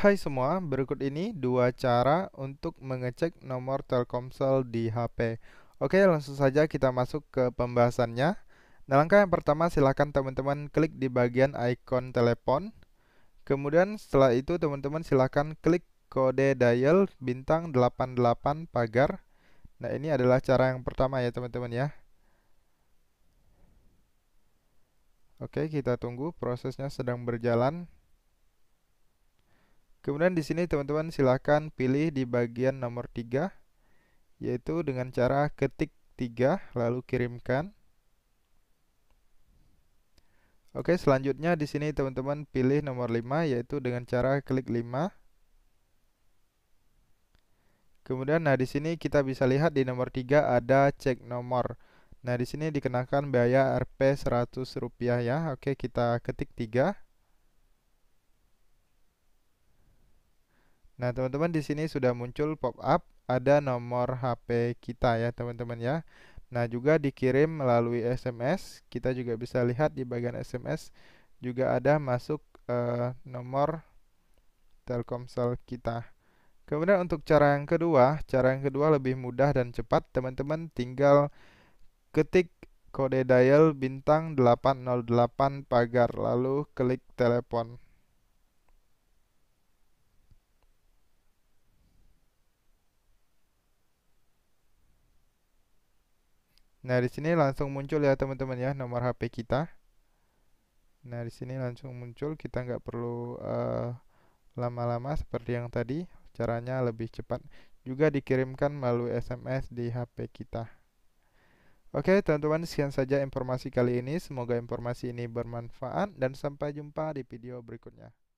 Hai semua, berikut ini dua cara untuk mengecek nomor Telkomsel di HP. Oke, langsung saja kita masuk ke pembahasannya. Nah, langkah yang pertama silahkan teman-teman klik di bagian ikon telepon. Kemudian setelah itu teman-teman silahkan klik kode dial bintang 88 pagar. Nah, ini adalah cara yang pertama ya teman-teman ya. Oke, kita tunggu prosesnya sedang berjalan. Kemudian di sini teman-teman silahkan pilih di bagian nomor 3 yaitu dengan cara ketik 3 lalu kirimkan. Oke, selanjutnya di sini teman-teman pilih nomor 5 yaitu dengan cara klik 5. Kemudian nah di sini kita bisa lihat di nomor 3 ada cek nomor. Nah, di sini dikenakan biaya Rp100 ya. Oke, kita ketik 3. Nah, teman-teman di sini sudah muncul pop-up ada nomor HP kita ya, teman-teman ya. Nah, juga dikirim melalui SMS. Kita juga bisa lihat di bagian SMS juga ada masuk eh, nomor Telkomsel kita. Kemudian untuk cara yang kedua, cara yang kedua lebih mudah dan cepat. Teman-teman tinggal ketik kode dial bintang 808 pagar lalu klik telepon. Nah, di sini langsung muncul ya teman-teman ya nomor HP kita. Nah, di sini langsung muncul, kita nggak perlu eh, lama-lama uh, seperti yang tadi. Caranya lebih cepat. Juga dikirimkan melalui SMS di HP kita. Oke, teman-teman, sekian saja informasi kali ini. Semoga informasi ini bermanfaat dan sampai jumpa di video berikutnya.